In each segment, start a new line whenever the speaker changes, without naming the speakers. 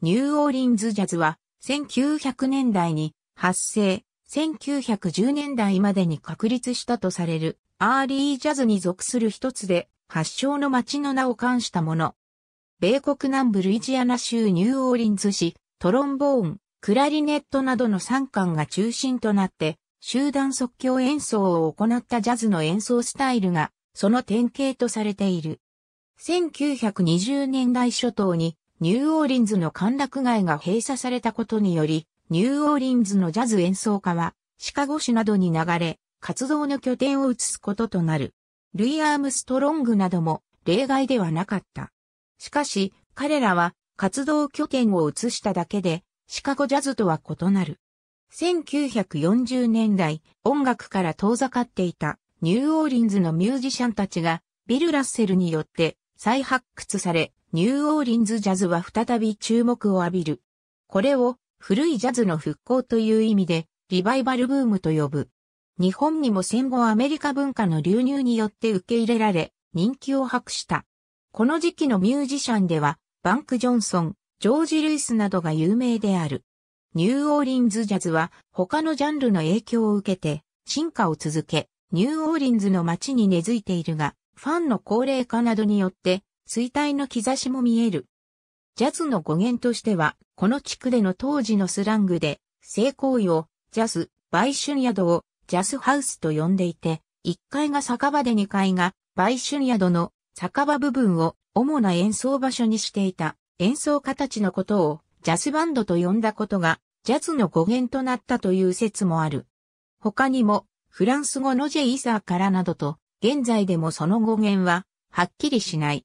ニューオーリンズジャズは1900年代に発生、1910年代までに確立したとされるアーリージャズに属する一つで発祥の街の名を冠したもの。米国南部ルイジアナ州ニューオーリンズ市、トロンボーン、クラリネットなどの三冠が中心となって集団即興演奏を行ったジャズの演奏スタイルがその典型とされている。1920年代初頭にニューオーリンズの歓楽街が閉鎖されたことにより、ニューオーリンズのジャズ演奏家は、シカゴ市などに流れ、活動の拠点を移すこととなる。ルイ・アームストロングなども例外ではなかった。しかし、彼らは活動拠点を移しただけで、シカゴジャズとは異なる。1940年代、音楽から遠ざかっていたニューオーリンズのミュージシャンたちがビル・ラッセルによって再発掘され、ニューオーリンズジャズは再び注目を浴びる。これを古いジャズの復興という意味でリバイバルブームと呼ぶ。日本にも戦後アメリカ文化の流入によって受け入れられ人気を博した。この時期のミュージシャンではバンク・ジョンソン、ジョージ・ルイスなどが有名である。ニューオーリンズジャズは他のジャンルの影響を受けて進化を続け、ニューオーリンズの街に根付いているが、ファンの高齢化などによって衰退の兆しも見える。ジャズの語源としては、この地区での当時のスラングで、性行為を、ジャズ、売春宿を、ジャスハウスと呼んでいて、1階が酒場で2階が、売春宿の酒場部分を主な演奏場所にしていた演奏家たちのことをジャズバンドと呼んだことがジャズの語源となったという説もある。他にもフランス語のジェイサーからなどと現在でもその語源ははっきりしない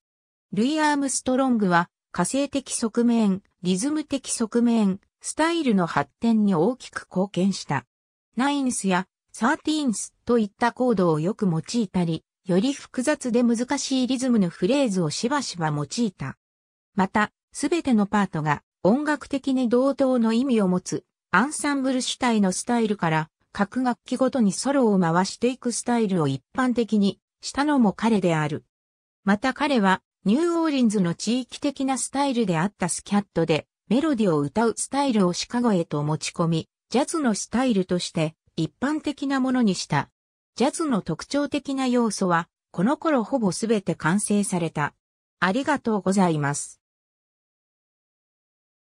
ルイ・アームストロングは、火星的側面、リズム的側面、スタイルの発展に大きく貢献した。ナインスやサーティーンスといったコードをよく用いたり、より複雑で難しいリズムのフレーズをしばしば用いた。また、すべてのパートが音楽的に同等の意味を持つアンサンブル主体のスタイルから各楽器ごとにソロを回していくスタイルを一般的にしたのも彼である。また彼はニューオーリンズの地域的なスタイルであったスキャットで、メロディを歌うスタイルをシカゴへと持ち込み、ジャズのスタイルとして一般的なものにした。ジャズの特徴的な要素は、この頃ほぼすべて完成された。ありがとうございます。